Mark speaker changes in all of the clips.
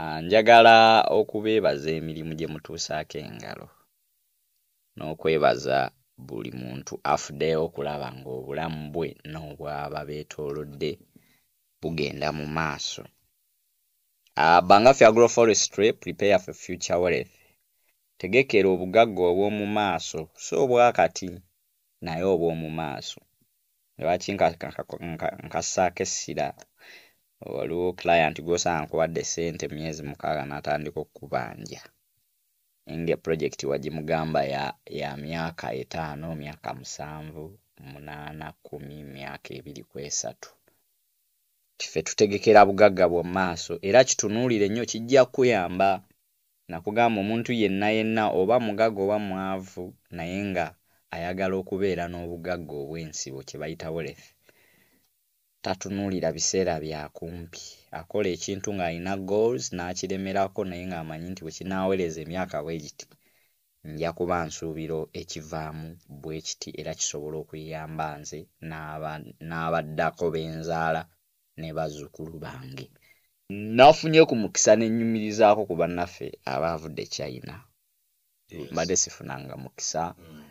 Speaker 1: Ah, njagala okubeebaza emirimu gye mutuusaako engalo n'okwebaza buli muntu afuddeyo okulaba ng'obulamu bwe n'obwaba beetoolodde bugenda mu maaso ah, bangafe agroforestry prepare for future wealth tegekera obugagga obw'omu maaso si obwakati naye obw'omu maaso lwaki nkasaako essira waliwo client gosanga kubadde sente myezi mukaaga natandika okubanja enga project wajimugamba ya, ya myaka etaano myaka musanvu munaana kumi myaka ebiri kwesatu tife tutegekera bugagga bwomumaaso era kitunuulire nnyo kijja kuyamba nakugamba omuntu yenna yenna oba mugagga oba mwavu naye nga ayagala okubeera n'obugagga obw'ensibo kye bayita wolefe tatunuulira biseera bya kumpi akola ekintu ng'alina goals n'akiremerako naye ng'amanyi nti bwe kinaaweereza emyaka bwe giti nja kuba nsuubiro ekivaamu bwe kiti era kisobola okuyamba nze n'abaddako b'enzaala ne bazzukulu bange nafunye ku mukisa nenyumirizaako ku bannaffe abaavudde china mbadde sifunanga mukisa mm.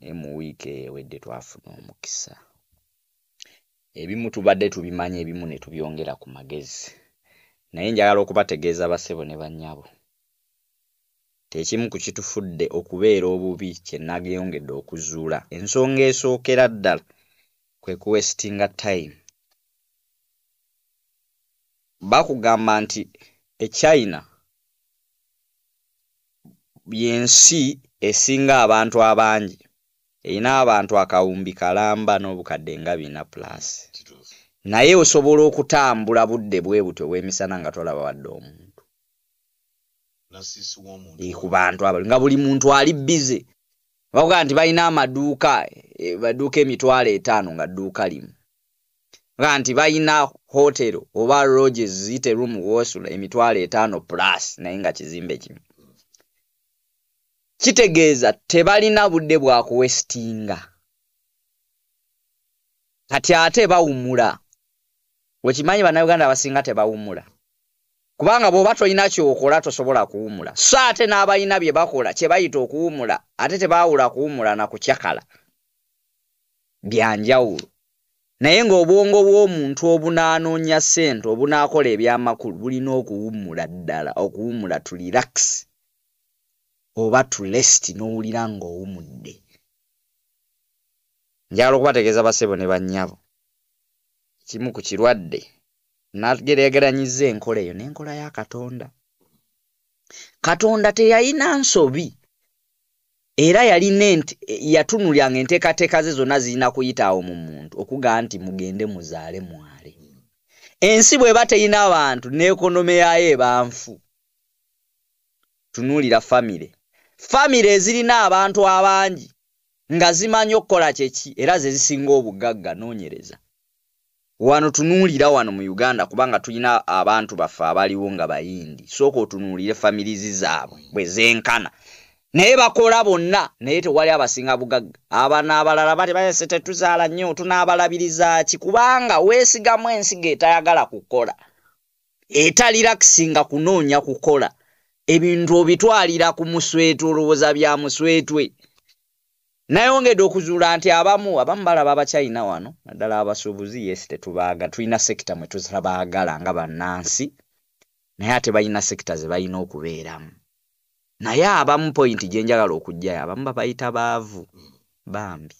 Speaker 1: ne mu wiiki ewedde twafuna omukisa ebimu tubadde tubimanyi ebimu ne tubyongera ku magezi naye njagala okubategeeza basebo ne bannyabo tekimu ku kitufudde okubeera obubi kye nageyongedde okuzuula ensonga esookera ddala kwe kuwestinga time bakugamba nti echina yensi esinga abantu abangi erina abantu akawumbi kalamba n'obukadde nga bina pulaasi naye osobola okutambula budde bwe buti obw'emisana nga tolaba wadde omuntu ku bantu abali nga buli muntu ali bize bakuga nti balina amaduuka baduuka e, emitwalo etaano nga dduuka limu ga nti balina hotero oba loges ziterumu wosula emitwalo etaano pulaasi naye nga kizimbe kimu kitegeeza tebalina budde bwa kuwesitinga kati ate bawumula wekimanyi bannayuganda abasinga tebawumula kubanga bw'oba tolina kyokola tosobola kuwumula so ate n'abalina bye bakola kye bayita okuwumula ate tebaawula kuwumula na kukyakala byanjawulo naye ng'obwongo bw'omuntu obunaanoonya ssente obunaakola eby'amakulu bulina okuwummula ddala okuwummula tu relaxi oba tulest n'owulira ng'owumudde njagala okubategeeza basebo ne bannyabo kimu ku kirwadde nagereageranyiza enkola eyo n'enkola ya katonda katonda teyalina nsobi era yalina yatunulyanga enteekateeka ze zonna zirina kuyitaawo mu muntu okugaa nti mugende muzaale mwale ensi bw'eba teyina bantu n'ekonome yaayo ebanfu tunuulira famire famire ezirina abantu abangi nga zimanyi okukola kyeki era ze zisinga obugagga noonyereza wano tunuulira wano mu uganda kubanga tulina abantu baffe abaliwo nga bayindi sooka otunuulire famirizi zaabwe bwe zenkana naye bakola bonna naye tewali abasinga bugagga abana abalala batebayese tetuzaala nnyo tunaabalabiriza ki kubanga weesigamu ensiga etayagala kukola etalira kisinga kunoonya kukola ebintu obitwalira ku muswetu olowooza bya muswetwe nayongedde okuzuula nti abamu abamu balaba abacyayina wano naddala abasuubuzi yesi tetubaaga tulina sekita mwe tuzabaagala nga bannansi naye ate balina sekita ze balina okubeeramu naye abamu poyinti gye njagala okugjayo abamu babayita baavu bambi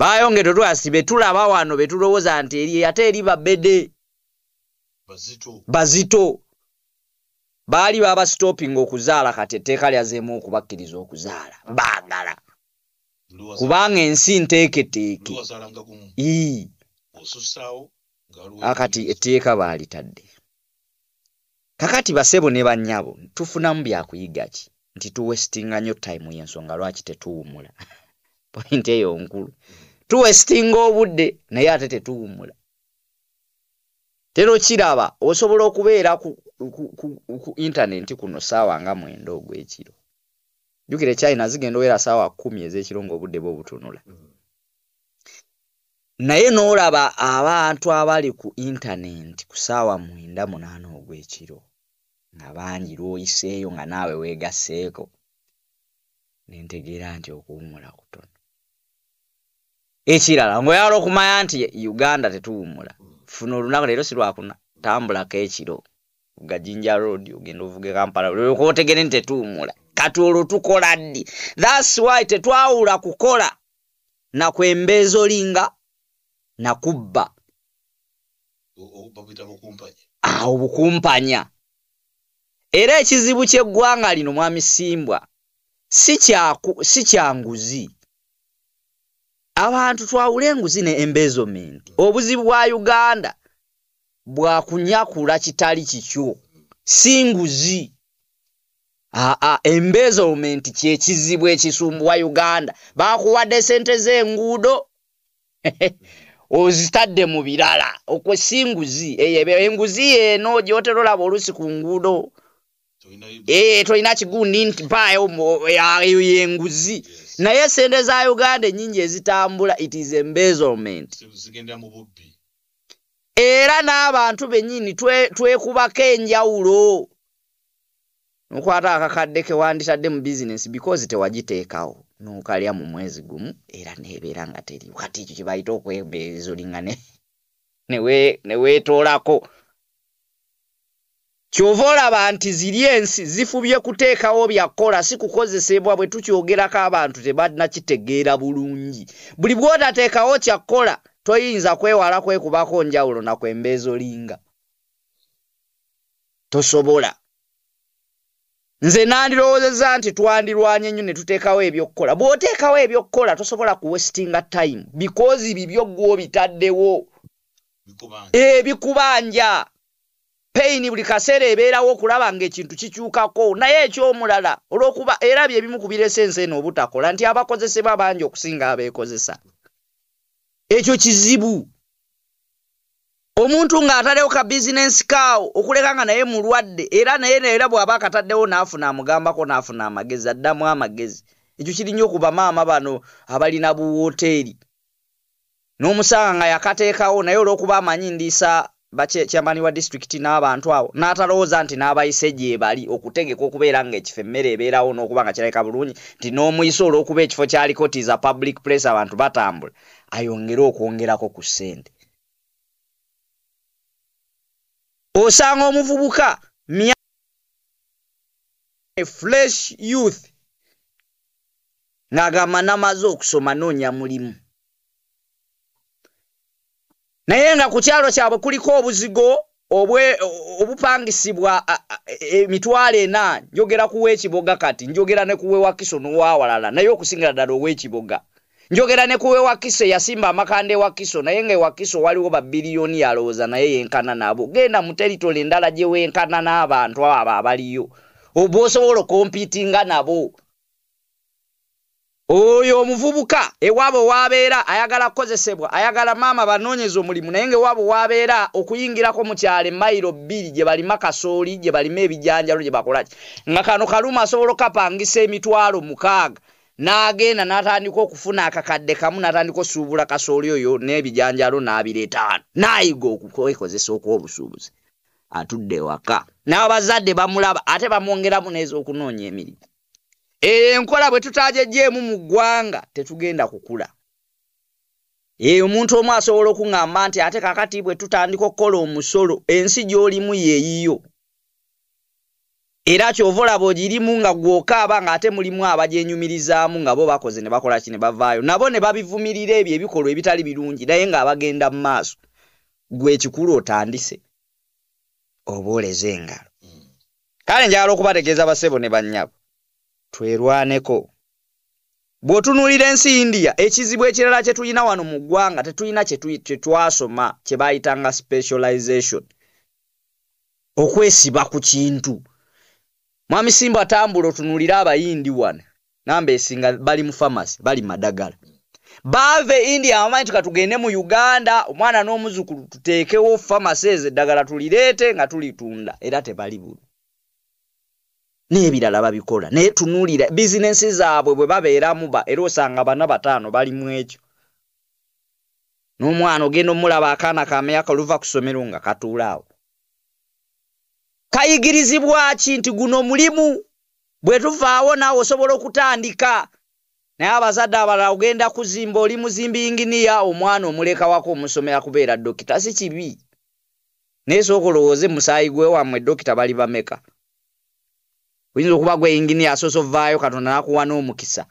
Speaker 1: baayongedde twasi be tulaba wano be tulowooza nti eri ate eri babede bazito, bazito. baali baabasitoopinga okuzaala kati etteeka lyazeemu okubakkiriza okuzaala baagala kubanga ensi nteeketeeke akati ah, etteeka baalitadde kakati basebo ne bannyabo tufunamu byakuyiga ki nti tuwestinga nnyo tayimu y'ensonga lwaki tetuwumula pointi eyo nkulu tuwestinga obudde naye ate tetuwumula tero kiraba osobola okubeera ku intaneti kuno saawa nga mwenda ogwekiro jukira ekyayina zigenda owera saawa kumi ezekiro ngaobudde bwobutunula naye noolaba abantu abali ku intaneti ku saawa mwenda munaana ogwekiro nga bangi lwoyiseeyo nga naawe weegaseeko nentegeera nti okuwumula kutono ekirala ngaoyawala okumanya nti uganda tetuwumula funa olunaku leero si lwakuna tambulako ekiro gajinja road ogenda ovuga kampala otegere nti tetuumula kati olwo tukola ddi thats why tetwawula kukola nakwembeezo linga nakubba awo ah, bukumpanya era ekizibu ky'eggwanga lino mwami simbwa si kyanguzi abantu twawule enguzi ne embezo menti obuzibu bwa uganda bwakunyakula kitali kikyo si nguzi aa embezolment kyekizibu ekisumbuwa uganda bakuwadde sente zenguudo ozitadde mu birala okwe si nguzi e, e, e, enguzi yeeno gyotera olaba olusi ku nguudo ee tolina kigundi nti mpaayo ayo yenguzi naye sente za uganda ennyingi ezitambula it is embezolment era n'abantu bennyini twekubako enjawulo nokwata akakadde kewanditadde mu bizinesi bikozi tewagiteekawo nokalya mu mwezi gumu era neebeera nga teriwo kati ekyo kyebayita okwebeeza olinga neweetoolako kyova olaba nti ziri ensi zifubye kuteekawo byakkola si kukozesebwa bwe tukyogerako abantu tebanakitegeera bulungi buli bwotateekawo kyakkola toyinza kwewala kwekubako njawulo nakwembeezolinga tosobola nze nandirowoozezza nti twandirwanye nnyo ne tuteekawo ebyokukola bw'oteekawo ebyokukola tosobola kuwestinga time bikozi bibyo gw'obitaddewo ebikubanja eh, peyini buli kaseera ebeerawo okulaba ngaekintu kikyukako naye ekyomulala olwokuba era byebimu kubiresa ensi eno obutakola nti abakozesebwa bangi okusinga abeekozesa ekyo kizibu omuntu ng'ataddewo ka bizinensi kaawo okuleka nga naye mulwadde era naye era bw'aba akataddewo n'afuna amugambako n'afuna amagezi addamu amagezi ekyo kiri nnyo ku bamaama bano abalina buwooteeri n'omusanga nga yakateekawo naye olw'okuba amanyi ndiisa bakyekyamani wa disitulikiti n'abantu abo n'atalowooza nti n'abayise gye bali okutegeka okubeera nga ekifo emmere ebeerawo n'okuba nga kirabika bulungi nti n'omuyise olw'okuba ekifo kyaliko tiza public place abantu batambula ayongere okwongerako ku ssente osanga omuvubuka fresh youth ng'agamba namaze okusoma noonya mulimu naye nga ku kyalo kyabwe kuliko obuzigo obupangisibwa emitwalo ena njogera kuwa ekiboga kati njogera nekuwa ewakiso nowawalala naye okusingira ddala owa ekiboga njogera nekuwa ewakiso eyasimba amakanda ewakiso naye nga ewakiso waliwo babiliyoni yalowooza naye yenkana nabo genda mu teritoli endala gyewenkana n'abantu abo abaliyo oba osobola okompitinga nabo oyo omuvubuka ewaabe waabeera ayagala kukozesebwa ayagala maama banoonyeza omulimu naye ngaewaabe waabeera okuyingirako mukyalo emayiro bbiri gye balima kasooli gye balima ebijanjalo gye bakolaki nga kano kaluma asobola okapangisa emitwalo mukaaga n'agenda n'atandika okufuna akakadde kamu n'atandika osuubula kasooli oyo n'ebijanjalo n'abiretaano n'ayiga okwekozesa okw'obusuubuzi atudde waka n'abazadde bamulaba ate bamwongeramu neez'okunoonya emirimu eyo enkola bwe tutajejeemu mu ggwanga tetugenda kukula eyo omuntu omu asobola okuŋŋamba nti ate kakati bwe tutandika okukola omusolo ensi gy'olimu yeeyiyo era kyova olaba ogirimu nga gwokaaba ng'ate mulimu abagyenyumirizaamu nga bo bakoze ne bakola ki ne bavaayo nabo ne babivumirira ebyo ebikolwa ebitali birungi naye ng'abagenda mu maaso gwe kikulu otandise obooleze engalo mm. kale njagala okubategeeza basebo ne bannyabo twerwaneko bw'otunuulira ensi india ekizibu ekirala kye tulina wano mu ggwanga tetulina kye twasoma kye baayitanga specialization okwesiba ku kintu mwami simba atambula otunuulire abayindi wano nambe esinga bali mu famasi bali madagala baava e india amamanyi tuka tugende mu uganda omwana n'omuzukulu tuteekewo famasi ezo eddagala tulireete nga tulitunda era tebali bulu n'ebirala babikola naye tunuulira bizinensi zaabwe bwe babeeramu ba era osanga bana bataano balimu ekyo n'omwana ogenda omulaba akaana kameyaka oluva ku ssomero nga katuula awo kayigirizibwa ki nti guno mulimu bwe tuvaawo naawe osobola okutandika naye abazadde abalala ogenda kuzimba oli muzimba inginiya omwana omuleka wako omusomera kubeera dokita si kibi naye sooka olowooze musaayi gwe wammwe dokita bali bameka oyinza okuba gwe yingini asoose ovaayo katonda nakuwa n'omukisa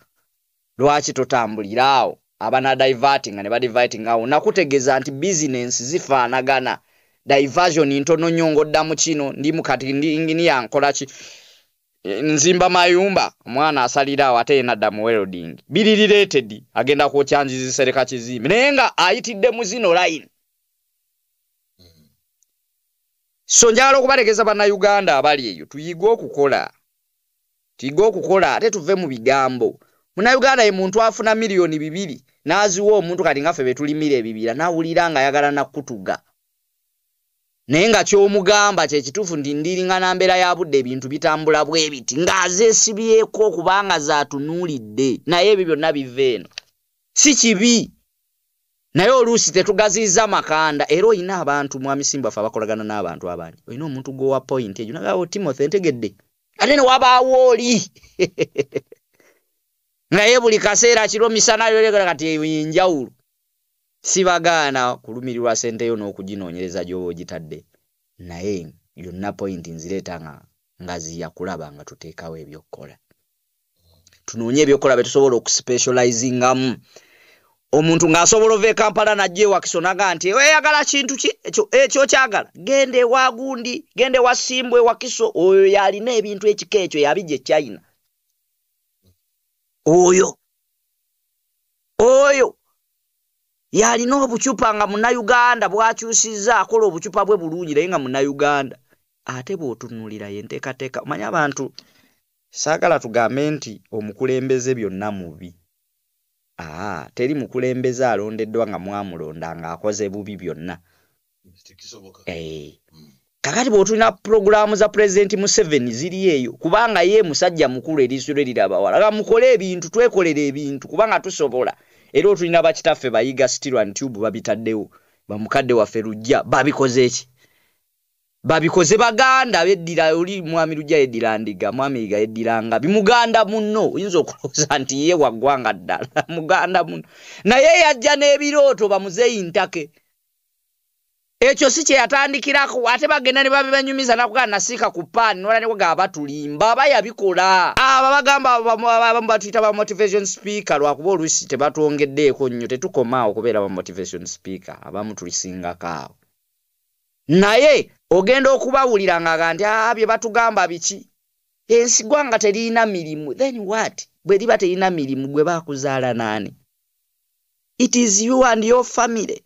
Speaker 1: lwaki totambulira awo abanadivatinga ne badivatinga awo nakutegeeza nti bizinensi zifaanagana divasioni ntono nnyo ngaoddamu kino ndimu kati ndi yingini yankolaki eh, nzimba mayumba omwana asalira awo ate yena ddamu welding biri related agenda kwokyanjizisereka kizimbe naye nga ayitidde mu zino line so njagala okubategeeza bannayuganda abali eyo tuyige okukola tuyige okukola ate tuve mu bigambo munayuganda ye muntu afuna miliyoni bibiri n'aziwa omuntu kati nga ffe betulimira ebibira n'awulira nga ayagala nakkutuga naye nga ky'omugamba kye kituufu nti ndiringana mbeera ya budde ebintu bitambula bwe biti ng'azeesibyeko kubanga zaatunuulidde naye ebyo byonna biva eno si kibi naye oluusi tetugaziiza makanda era oyina abantu mwamisimbwaffe abakolagana n'abantu abangi oyina omuntu gw'owa poyinti ejo nagawo timothy entegedde ate ne wabaawo oli ngaye buli kaseera kiro misana yolegera kati enjawulo sibagaana kulumirirwa senteyo n'okuginoonyereza gy'oba ogitadde naye yonna pointi nzireeta nga ngaziyakulaba nga tuteekawo ebyokkola tunoonye ebyokkola bye tusobola okuspecializingamu omuntu ng'asobola ova ekampala najja ewakiso naga nti eyagala kintu ki ekyo eh, kyagala genda ewa gundi genda ewa simbu ewakiso oyo yalina ebintu ekika ekyo yabijja ekyayina oyo oyo yalina obucupa nga munnayuganda bwakyusizza akola obucupa bwe bulungi naye nga munnayuganda ate bw'otunuulira yenteekateeka omanye abantu saagala tugambe nti omukulembeze byonna mubi aa teri mukulembeze alondeddwa nga mwamulonda ng'akoze bubi byonna mm. kakati bw'otulina pulogulaamu za pulezidenti museveni ziri eyo kubanga ye musajja mukulu erisulo erirabawala ga mukole ebintu twekolere ebintu kubanga tusobola era otulina bakitaffe bayiga stirwan tube babitaddewo bamukadde waffe lujja babikoze eki babikoze baganda beddira oli mwami lujja yeddira ndiga mwami yiga yeddira nga bimuganda muno oyinza okulowooza nti ye waggwanga ddala muganda muno naye yajja n'ebirooto bamuzeeyi ntake ekyo si kye yatandikirako ate bagenda ne babibanyumiza nakugaa nasiika ku paani nolanewaga abatulimba aba yabikola aba bagamba batuyita ba motivation speaker lwakuba oluusi tebatwongeddeeko nnyo tetukomaawo okubeera ba motivation speaker abamu tulisingako awo naye ogenda okubawulira ngaga nti a bye batugamba biki ensigwa nga teriina mirimu then what bwe liba teriina mirimu gwe baakuzaala naani it is you and your family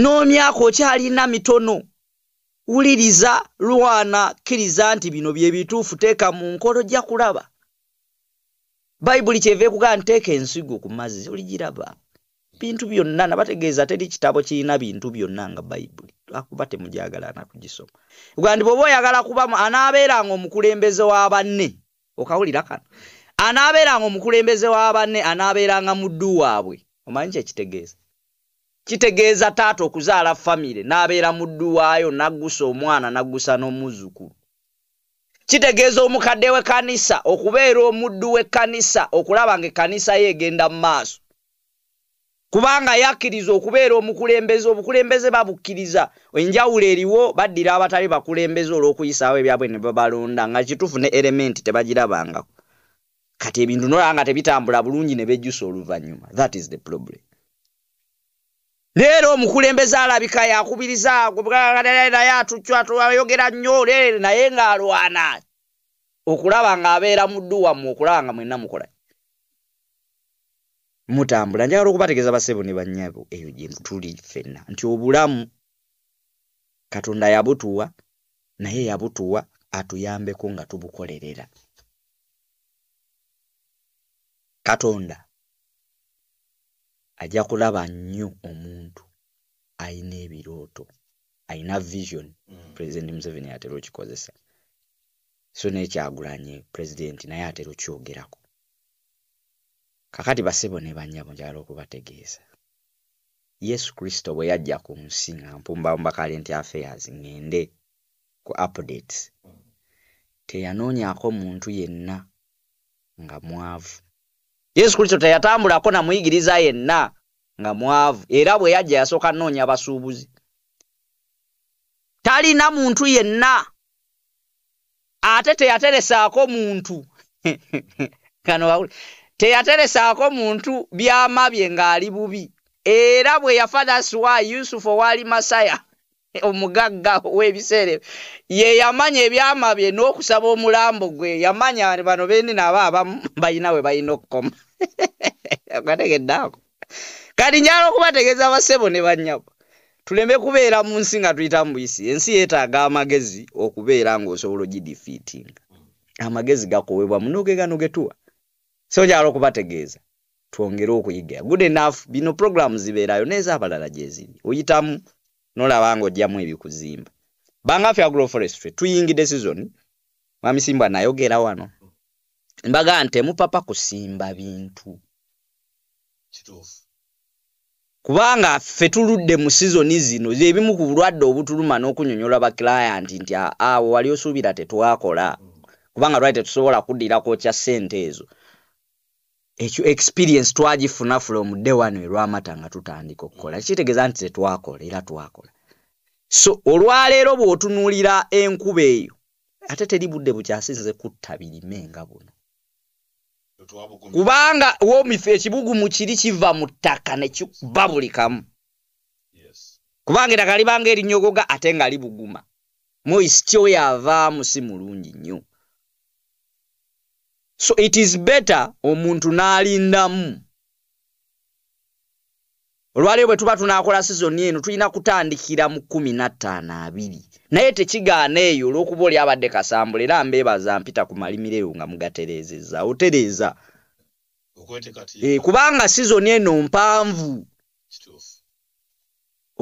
Speaker 1: n'omyaka okyalina mitono wuliriza lwana kkiriza nti bino bye bituufu teeka mu nkolo ojja kulaba bayibuli kyeva ekugaa nteeka ensigo ku mazzi oligirabaku bintu byonna nabategeeza teri kitabo kirina bintu byonna nga bayibuli lwakuba temujagala nakugisoma ugandi bwoba oyagala kuba anaabeeranga omukulembeze wa banne okawulira kano anaabeeranga omukulembeze wa banne anaabeeranga muddu waabwe omanyi kyekitegeeza kitegeeza taata okuzaala famire n'abeera muddu waayo n'aggusa omwana n'aggusa n'omuzzukulu kitegeeza omukadde w'ekkanisa okubeera omuddu w'ekkanisa okulaba ng'ekkanisa ye egenda mu maaso kubanga yakkiriza okubeera omukulembeze obukulembeze babukkiriza enjawulo eriwo baddira abatali bakulembeze olw'okuyisaawo ebyabwe ne babalonda nga kituufu ne erementi tebagirabangako kati ebintu nolaba nga tebitambula bulungi ne bejjusa oluvannyuma that is the problem leero omukulembeze alabika yakubiriza naye atucwa ayogera nnyo leere naye ng'alwana okulaba ng'abeera mu dduwamu okulaba nga mwenna mukola mutambula njagala okubategeeza basebo ne bannyabo eyo gyetuli ffenna nti obulamu katonda yabutuwa naye yabutuwa atuyambeko nga tubukolerera katonda ajja kulaba nnyo omuntu ayina ebirooto ayina vision mm. pulezidenti museveni atera okikozesa so naye kyagulanye pulezidenti naye atera okyogerako kakati basebo ne banyabo njagala okubategeeza yesu kristo bwe yajja ku nsi nga mpumbaomba calent affairs ŋŋende ku updates teyanoonyaako muntu yenna nga mwavu yesu kristo teyatambulako namuyigiriza yenna nga mwavu era bwe yajja yasooka nnoonya abasuubuzi talina muntu yenna ate teyateresaako muntu kano teyateresaako muntu byama bye ng'ali bubi era bwe yafa daswa yusufu owaali masaya omugagga w'ebiseere ye yamanya ebyama bye n'okusaba omulambo gwe yamanya bano bendi naba abamu balina we balina okukoma okategeddeako kati njala okubategeeza basebo ne bannyabo tuleme kubeera mu nsi nga tuyita mu buyisi ensi yeetaaga amagezi okubeera ng'osobola ogidifiitinga amagezi gakowebwa munogeganogetuwa sonjala okubategeeza twongere okuyiga good enough bino programu zibeerayo neza abalala gyeziri oyitamu nolaba nga ojjamu ebikuzimba bangafe agroforestry tuyingide sizoni mwamisimba nayogera wano mbaga nti emupapa kusimba bintu kubanga ffe tuludde mu sizoni zino ebimu ku bulwadde obutuluma n'okunyonyolwa bakilayanti nti aawe wali osuubira tetwakola mm. kubanga lwali tetusobola kuddirako kya ssente ezo mm. ekyo experience twagifuna fulomudde wano erwamata nga tutandika okukola kitegeeza nti tetwakola era twakola so olwaleero bw'otunuulira enkuba eyo ate teri budde bukyasinze kutta birime nga buno kubanga womife ekibugumu kiri kiva mu ttaka nekikuba buli kamu kubanga ettaka libanga erinyogoga ate nga libuguma moisiti oyo avaamu si mulungi nnyo so it is better omuntu n'alindamu olwaleero bwe tuba tunaakola sizoni eno tulina kutandikira mu 152 naye tekigaana eyo olw'okuba oli abadde kasambula era mbeebaza mpita ku malimiro eyo nga mugatereezezza otereeza e, kubanga sizoni eno mpanvu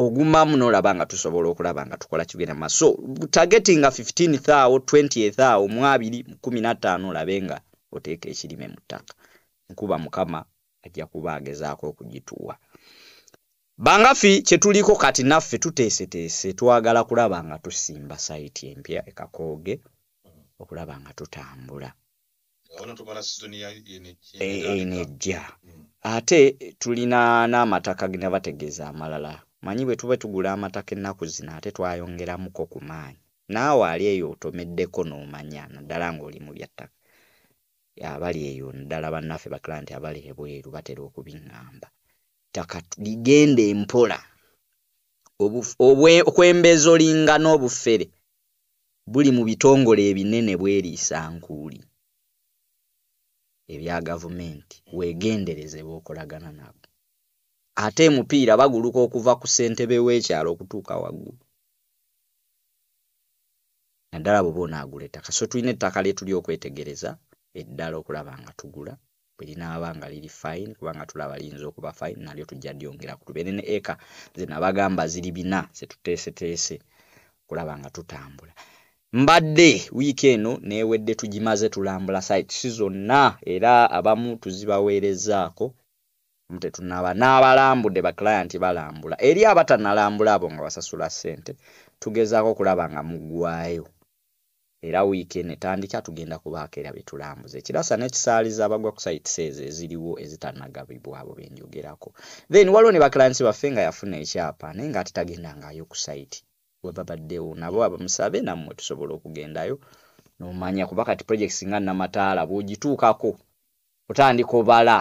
Speaker 1: ogumamu n'olaba nga tusobola okulaba nga tukola kigenda maso targeti nga 15 thaawo 20 thaawo mu 2 15 olabe nga oteeka ekirime mu ttaka nkuba mukama ajja kuba agezaako okugituwa bangafi kyetuliko kati naffe tuteeseteese twagala kulaba nga tusimba sayiti empya ekakooge okulaba nga tutambula enejja e mm. ate tulina n'amataka genabategeeza amalala manyi bwe tube tugula amataka ennaku zino ate twayongeramuko ku maanyi naawe ali eyo otomeddeko n'omanya naddala ng'oli mu byattaka abali eyo ddala bannaffe bakira nti abali ebweru batera okubiŋŋamba ttaka ligende empola okwembezo linga n'obufere buli mu bitongole ebinene bweriisa nkuuli ebya gavumenti weegendereze bw'okolagana nago ate emupiira baguluka okuva ku ssentebe w'ekyalo okutuuka waggulu naddala bwoba onaagula ettaka so tulina ettaka lye tuli okwetegereza eddala okulaba nga tugula bwe linaaba nga liri fine kubanga tulaba liyinza okuba fine nalyo tujja lyongeraku tubeere ne eka zenabagamba ziri bina zetuteeseteese okulaba nga tutambula mbadde wiiki eno newedde tugimaze tulambula site si zonna era abamu tuzibaweerezaako tetunaba n'abalambudde baclayanti balambula eri abatanalambula abo nga basasula ssente tugezaako okulaba nga muggwayo era wiiki enetandika tugenda kubaako era bye tulambuza ekirasa n'ekisaaliza abagwa ku sites ezo eziriwo ezitannagabibwa abo be njogerako then waliwo ne bakiransi baffe nga yafuna ekyapa naye ng'ate tagendangayo ku site we babaddewo nabo abamusabe nammwe tusobola okugendayo n'omanya kuba kati projects nga namataala bw'ogituukako otandika obala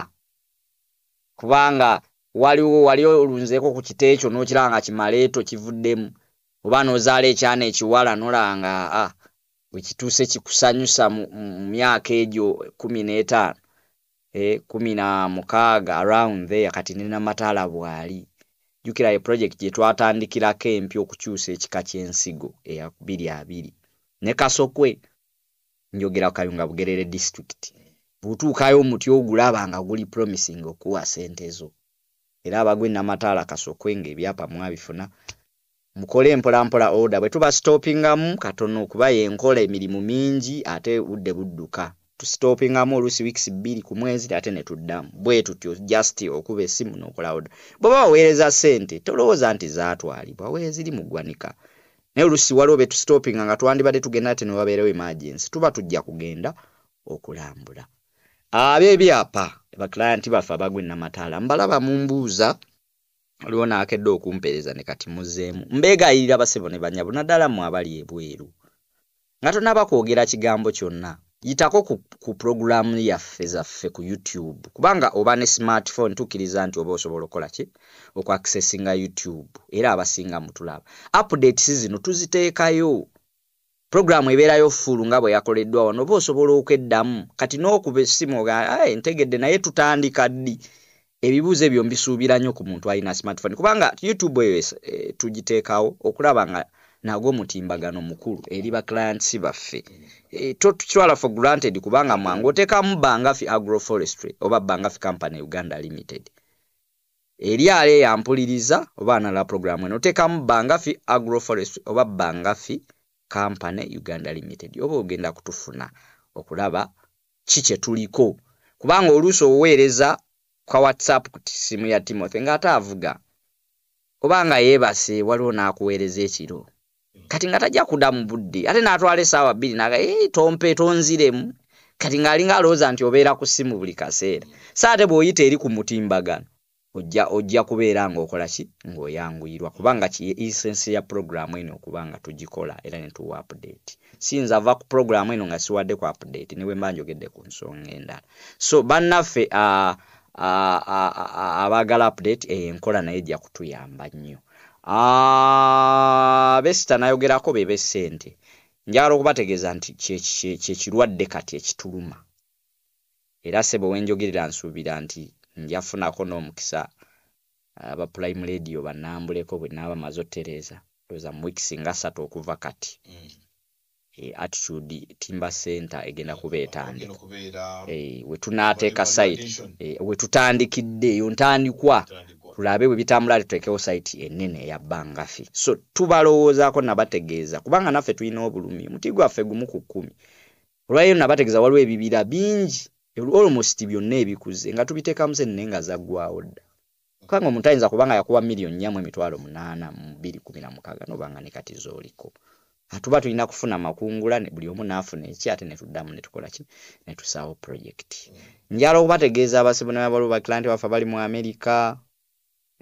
Speaker 1: kubanga waliwo wali olunzeeko ku kita ekyo n'okiraba nga kimaleeto kivuddemu oba n'ozaala ekyana ekiwala n'olaba nga a ah, wikituse chikusanyusa miaka ejo kumi n'etaano e, kumi na mukaaga around there kati nina matala bwali jukira ye project gye twatandikirako empya okukyusa ekika ky'ensigo eya bbiri abiri ne kasokwe njogera kayunga bugerere district bwutuukayo omuti ogulaba nga guli promising okuwa sente zo era abagwe namataala kasokwe ng'ebyapa mwabifuna mukole empola mpola oda bwe tuba sitoopingamu katono okubayo enkola emirimu mingi ate budde budduka tusitoopingamu oluusi wiiks bbiri ku mwezi ate ne tuddamu bwe tutyo just okuba essimu n'okola oda bweba waweereza ssente tolowooza nti zaatwalibwa weeziri mu ggwanika naye oluusi waliwo be tusitoopinga nga twandibadde tugenda ate ne wabeerewo emagensi tuba tujja kugenda okulambula abo ebyapa abaclayanti baffe abagwe namataala mbalaba mumbuuza waliwo nakedde okumpereza ne kati muzeemu mbeegayirira basebo ne banyabunaddala mmwe abali ebweru nga tonaba kwogera kigambo kyonna yitako ku, ku pulogulaamu yaffe zaffe ku youtube kubanga oba ne smartphone tukkiriza nti oba osobola okola ki okwakisesinga youtube era abasinga mutulaba updates zino tuziteekayo pulogulaamu ebeerayo fulu nga bwe yakoleddwawo noba osobola okweddamu kati n'okuba essimu ga entegedde naye tutandika ddi ebibuuzo ebyo mbisuubira nnyo ku muntu alina smartphone kubanga youtube eyo e, tugiteekawo okulaba nga nagwo omutimbagano mukulu eri ba clients baffe e, tokitwala for granted kubanga mwange oteekamu bangafi agroforestry oba bangafi company uganda limited eri ale eyampuliriza oba anala programu eno oteekamu bangafi agroforestry oba bangafi company uganda limited oba ogenda kutufuna okulaba ki kyetuliko kubanga oluusi oweereza kwa whatsapp ku ssimu ya timothy ng'ate avuga kubanga yeebase waliwo n'akuweereza ekiro kati nga tajja kudda mu budde ate n'atwala esaawa bbiri naga tompe tonziremu kati ng'alinga alowooza nti obeera ku ssimu buli kaseera saa te bw'oyita eri ku mutimbagano ojja ojja kubeera ng'okola ki ng'oyanguyirwa kubanga kiyisensi ya puloguraamu eno okuba nga tugikola era ne tuwa apudeeti siyinza ava ku puloguraamu eno nga siwaddeku apudeeti ne bwe mba njogedde ku nsonga endala so bannaffe uh, abaagala update enkola eh, naye ejja kutuyamba nnyo ah, besita nayogerako beba essente njagala okubategeeza nti kyekirwadde kati ekituluma era sebo wenjogerera nsuubira nti njafunako n'omukisa abapulayimu eh, radio banambuleko bwe naaba maze otereeza oza muwikisi nga asatu okuva kati mm. e, attitude timber center egenda kubeetandika e, eh, wetunaateeka site e, eh, wetutandikiddeeyo ntandikwa tulabe bwe bitambula tuteekewo site enene eyabbangafe so tubalowoozaako nabategeeza kubanga naffe tulina obulumi muti gwaffe gumu ku kkumi olwayo nabategeeza waliwo ebibira bingi almost byonna ebikuze nga tubiteekamuse nne nga zaggwawo dda kubanga omuntu ayinza kubanga yakuba miliyoni nyamu emitwalo munaana mu bbiri kumi na mukaaga noobanga ne kati zooliko atuba tulina kufuna makungula buli omu nafuna eki ate netudamu netukolaki netusawo projekiti njala okubategeeza abasibu nabalubakiranti bafe abali mu amerika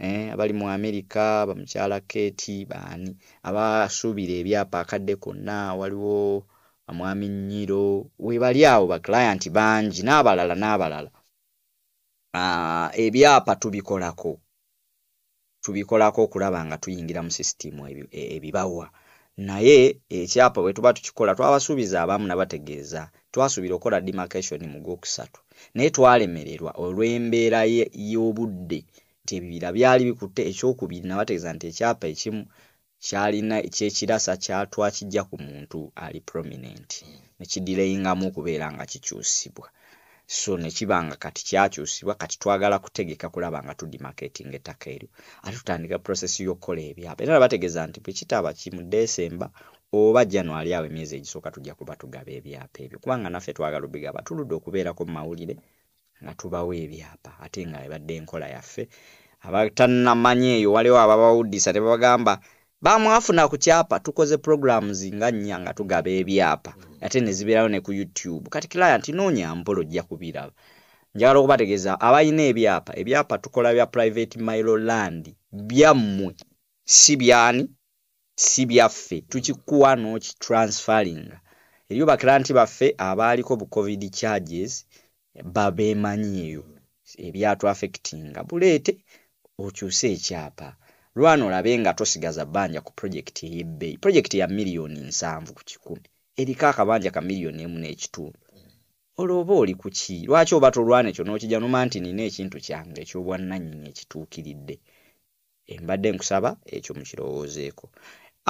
Speaker 1: eh, abali mu amerika bamukyala keti baani abasuubira ebyapa akadde konna waliwo amwami nyiro webali awo bakliant bangi n'abalala n'abalala ah, ebyapa tubikolako tubikolako okulaba nga tuyingira mu sisitimu ebibawa eh, eh, naye ekyapa bwe tuba tukikola twabasuubiza abamu nabategeeza twasuubira okukola demarcation mu gwokusatu naye twalemererwa olw'embeera y'obudde nti ebibira byali bikutte ekyokubiri nabategeeza nti ekyapa ekimu kyalina ekyekirasa kyatwakijja ku muntu ali prominent nekidirayingamu okubeera nga kikyusibwa so ne kiba nga kati kyakyusibwa kati twagala kutegeka kulaba nga tudi marketing ettaka eryo ate tutandika prosesi y'okukola ebyapa era nabategeeza nti bwe kitaaba kimu desemba oba januwali awo emyezi egisooka tujja kuba tugaba ebyapa ebyo kubanga naffe twagala obigaba tuludde okubeerako mu mawulire nga tubawo ebyapa ate nga ebadde enkola yaffe abatannamanyi eyo waliwo ababawuddisa tebagamba baamwafuna ku kyapa tukoze programs nga nnya nga tugaba ebyapa ate ne zibeerayo ne ku youtube kati client noonya mpola ojja kubiraba njagala okubategeeza abalina ebyapa ebyapa tukola bya private milo land byammwe si byani si byaffe tukikuwa n'okitransferinga eriyo bakiranti baffe abaaliko bu covid charges babeemanyi eyo ebyatuaffectinga buleete okyuse ekyapa lwano olabe nga tosigaza bbanja ku pulojekiti y'ebbeeyi pulojekiti ya miliyoni nsanvu ku kikumi eriko akabanja ka miliyoni emu n'ekitundu olwoba oli ku ki lwaki oba tolwana ekyo n'okijja numa nti nina ekintu kyange ekyobwannannyini ekituukiridde embadde nkusaba ekyo mukirowoozeeko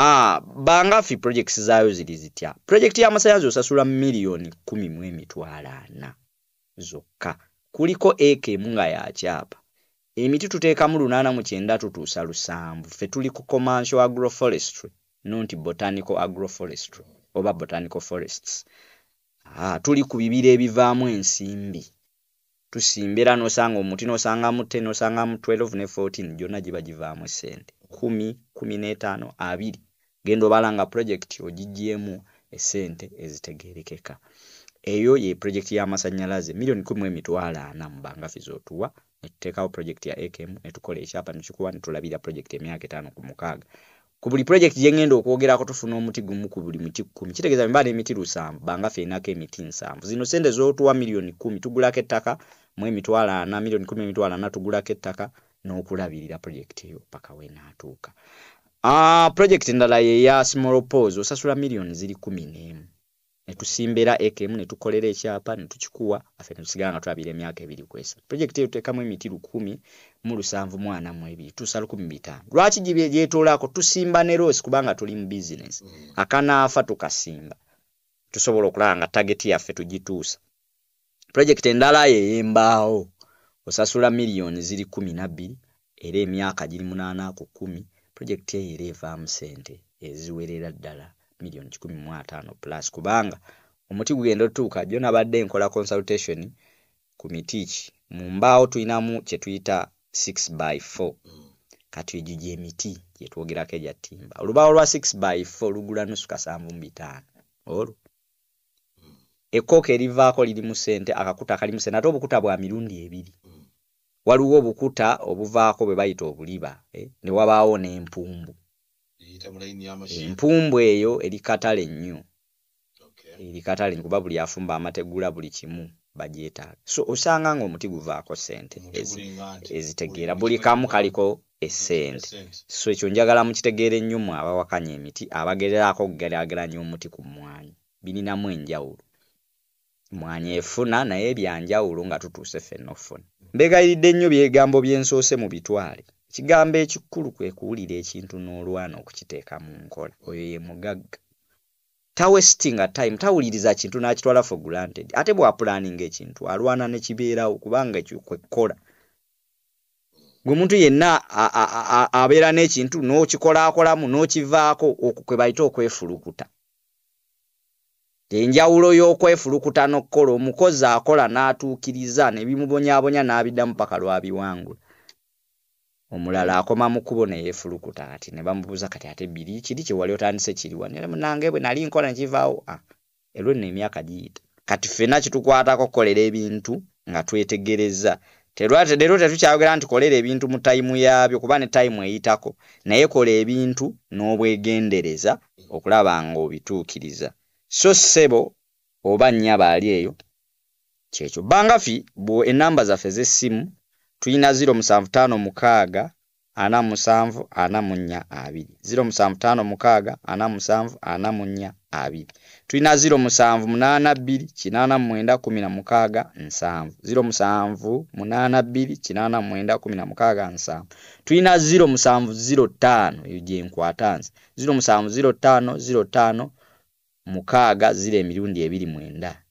Speaker 1: ah, bangafi projects zaayo ziri zitya pulojekiti y'amasanyalazi osasula miliyoni kkumi mu emitwalo ana zokka kuliko eka emu nga yakyapa emiti tuteekamu lunaana mu kyenda tutuusa lusanvu ffe tuli ku commercial agroforestry nonti botanical agroforestry oba botanical forests ah, tuli ku bibira ebivaamu ensimbi tusimbe era nosanga omuti nosangamu te nosangamu 12 ne 14 gyonna giba givaamu sente 1152 genda obala nga projekiti ogigyemu esente ezitegerekeka eyo ye projekiti y'amasannyalaze miliyoni 1 emitwalo 4 mu bangafi z'otuwa netutekawo project ya AKM netukolesha apa nchukua netulabira project emyaka etaano ku mukaaga ku buli project gyengenda okwogerako tufuna omuti gumu ku buli muti kkumi kitegeeza bwe mba n'emiti lusanvu banga ffenako emiti nsanvu zino sente z'otuwa miliyoni kkumi tugulako ettaka mu emitwalo ana miliyoni kkumi emitwalo ana tugulako ettaka n'okulabirira project eyo paka we weenatuuka uh, ah, pulojekiti endala ya small pose osasula miliyoni ziri kkumi n'emu netusimbira ekemu netukolera ekyapa netukikuwa afe netusigala nga twabira emyaka ebiri kwesa projekiti eyotekamu emiti lukumi mu lusanvu mwana mu ebiri tusa lukumi bitaano lwaki gyetoolaako tusimba ne roosi kubanga tuli mu bizinesi mm. akanaafa tukasimba tusobola okulaba nga tageti yaffe tugituusa projekiti endala yeyembaawo osasula miliyoni ziri kumi nabbiri era emyaka giri munaana ku kumi projekiti eyo era evaamu sente eziwerera ddala miliyoni 15 plus kubanga omuti gugenda otuuka jo nabadde enkola consultation ku miti ki mu mbaawo tulinamu kyetuyita 6 by 4 kati egyo gyemiti gyetwogerako egya ttimba olubaawo lwa 6 by 4 lugula nusu 75 olwo ekkooka erivaako liri mu sente akakuta kali mu sente ate obukuta bwa mirundi ebiri waliwo obukuta obuvaako bwe bayita obuliba eh? ne wabaawo n'empumbu empumbu eyo erikatale nnyo erikatale kuba buli afumba amategula buli kimu bagyetaaga so osanga nga omuti guvaako sente ezitegeera buli kamu kaliko essente so ekyo njagala mukitegeera ennyo mu abawakanya emiti abagererako okugeraageranya omuti ku mwanyi bininamu enjawulo mwanyi efuna naye ebyanjawulo nga tutuuse fenofuna mbegayiridde ennyo byegambo byensoose mu bitwale ekigambo ekikulu kwe kuwulira ekintu n'olwana okukiteeka mu nkola oyo ye mugagga tawestinga time tawuliriza kintu n'akitwala for granted ate bwapulaninga ekintu alwana ne kibeerawo kubanga ekyo kwekkola gwe muntu yenna abeera n'ekintu n'okikolaakolamu n'okivaako kwe bayita okwefulukuta enjawulo y'okwefulukuta n'okukola omukozi akola n'atuukiriza ne bimubonyaabonya n'abiddamu paka lwabiwangula omulala akoma mukubo neyefulukuta kati nebamubuuza kati ate biri kiri kyewali otandise kiriwanmunange bwe nali nkola nekivaawo elwe no emyaka giyita kati fena kitukwatako okukolera ebintu nga twetegereza terwatedero tetukyayogera nti kolera ebintu mu tayimu yabyo kuba ne tayimu eyitako naye kola ebintu n'obwegendereza okulaba nga obituukiriza so sebo oba nnyaba ali eyo kyekyo bangafi bwe enamba zaffe zessimu 0 tuina 0 musanvu 5 mukaaga ana musanvu ana munya abiri 0 musanvu 5 mukaaga ana musanvu ana munya abiri tuina 0 musanvu 8 2 kinana muenda 10 na mukaaga nsanvu 0 musanvu 8 2 kinana muenda 10 na mukaaga nsanvu tuina 0 musanvu 0 5 iyo je nkwatanze 0 musanvu 0 5 0 5 mukaaga zile mirundi ebiri muenda